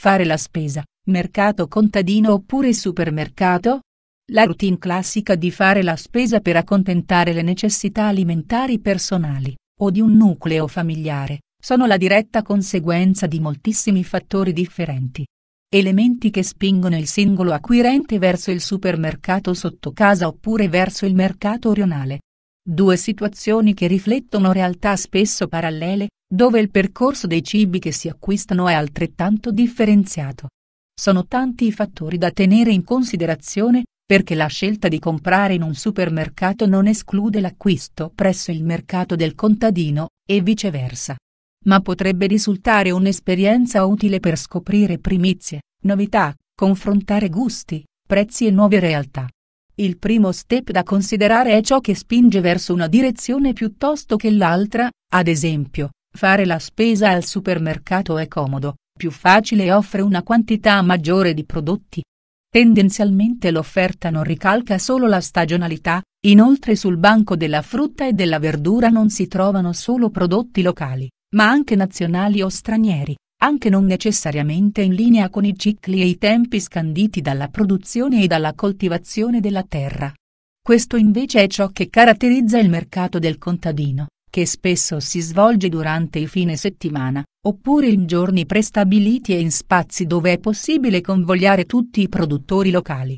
fare la spesa, mercato contadino oppure supermercato? La routine classica di fare la spesa per accontentare le necessità alimentari personali, o di un nucleo familiare, sono la diretta conseguenza di moltissimi fattori differenti. Elementi che spingono il singolo acquirente verso il supermercato sotto casa oppure verso il mercato rionale, Due situazioni che riflettono realtà spesso parallele, dove il percorso dei cibi che si acquistano è altrettanto differenziato. Sono tanti i fattori da tenere in considerazione, perché la scelta di comprare in un supermercato non esclude l'acquisto presso il mercato del contadino, e viceversa. Ma potrebbe risultare un'esperienza utile per scoprire primizie, novità, confrontare gusti, prezzi e nuove realtà. Il primo step da considerare è ciò che spinge verso una direzione piuttosto che l'altra, ad esempio, fare la spesa al supermercato è comodo, più facile e offre una quantità maggiore di prodotti. Tendenzialmente l'offerta non ricalca solo la stagionalità, inoltre sul banco della frutta e della verdura non si trovano solo prodotti locali, ma anche nazionali o stranieri, anche non necessariamente in linea con i cicli e i tempi scanditi dalla produzione e dalla coltivazione della terra. Questo invece è ciò che caratterizza il mercato del contadino, che spesso si svolge durante i fine settimana, oppure in giorni prestabiliti e in spazi dove è possibile convogliare tutti i produttori locali.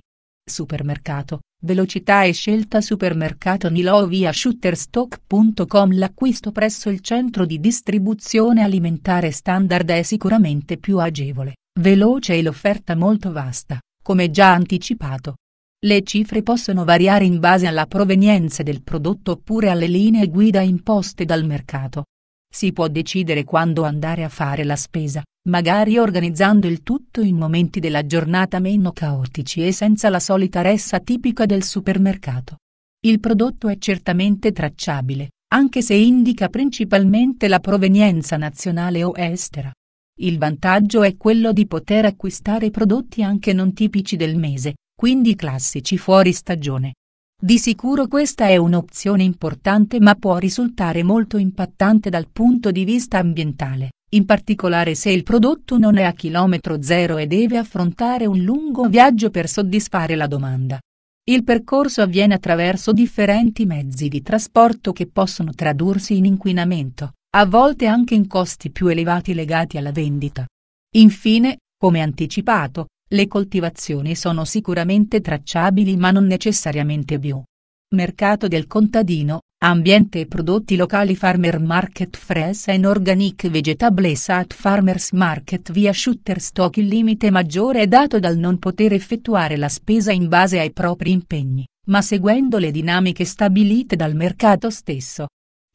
Supermercato, velocità e scelta Supermercato Nilo via shutterstock.com L'acquisto presso il centro di distribuzione alimentare standard è sicuramente più agevole, veloce e l'offerta molto vasta, come già anticipato. Le cifre possono variare in base alla provenienza del prodotto oppure alle linee guida imposte dal mercato. Si può decidere quando andare a fare la spesa, magari organizzando il tutto in momenti della giornata meno caotici e senza la solita ressa tipica del supermercato. Il prodotto è certamente tracciabile, anche se indica principalmente la provenienza nazionale o estera. Il vantaggio è quello di poter acquistare prodotti anche non tipici del mese, quindi classici fuori stagione. Di sicuro questa è un'opzione importante ma può risultare molto impattante dal punto di vista ambientale in particolare se il prodotto non è a chilometro zero e deve affrontare un lungo viaggio per soddisfare la domanda. Il percorso avviene attraverso differenti mezzi di trasporto che possono tradursi in inquinamento, a volte anche in costi più elevati legati alla vendita. Infine, come anticipato, le coltivazioni sono sicuramente tracciabili ma non necessariamente bio mercato del contadino, ambiente e prodotti locali Farmer Market Fresh and Organic Vegetables at Farmers Market via Shutterstock Il limite maggiore è dato dal non poter effettuare la spesa in base ai propri impegni, ma seguendo le dinamiche stabilite dal mercato stesso.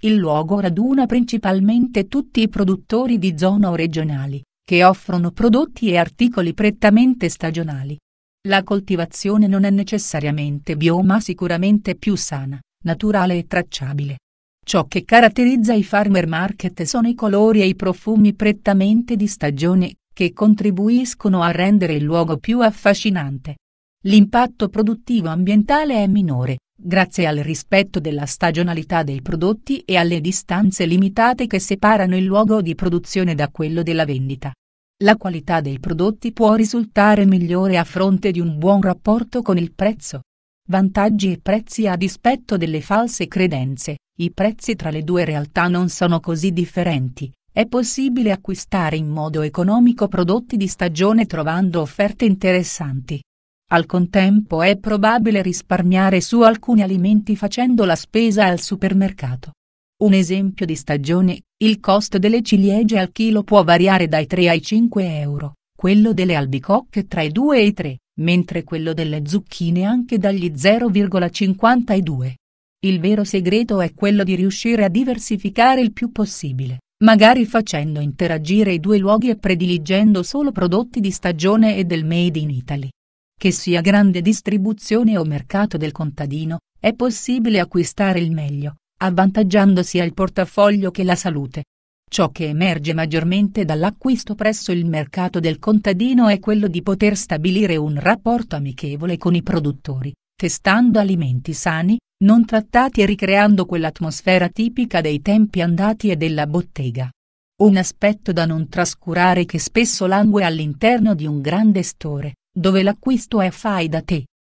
Il luogo raduna principalmente tutti i produttori di zona o regionali, che offrono prodotti e articoli prettamente stagionali la coltivazione non è necessariamente bioma sicuramente più sana, naturale e tracciabile. Ciò che caratterizza i farmer market sono i colori e i profumi prettamente di stagione, che contribuiscono a rendere il luogo più affascinante. L'impatto produttivo ambientale è minore, grazie al rispetto della stagionalità dei prodotti e alle distanze limitate che separano il luogo di produzione da quello della vendita la qualità dei prodotti può risultare migliore a fronte di un buon rapporto con il prezzo. Vantaggi e prezzi A dispetto delle false credenze, i prezzi tra le due realtà non sono così differenti, è possibile acquistare in modo economico prodotti di stagione trovando offerte interessanti. Al contempo è probabile risparmiare su alcuni alimenti facendo la spesa al supermercato. Un esempio di stagione, il costo delle ciliegie al chilo può variare dai 3 ai 5 euro, quello delle albicocche tra i 2 e i 3, mentre quello delle zucchine anche dagli 0,52. Il vero segreto è quello di riuscire a diversificare il più possibile, magari facendo interagire i due luoghi e prediligendo solo prodotti di stagione e del Made in Italy. Che sia grande distribuzione o mercato del contadino, è possibile acquistare il meglio, avvantaggiando sia il portafoglio che la salute. Ciò che emerge maggiormente dall'acquisto presso il mercato del contadino è quello di poter stabilire un rapporto amichevole con i produttori, testando alimenti sani, non trattati e ricreando quell'atmosfera tipica dei tempi andati e della bottega. Un aspetto da non trascurare che spesso langue all'interno di un grande store, dove l'acquisto è fai da te,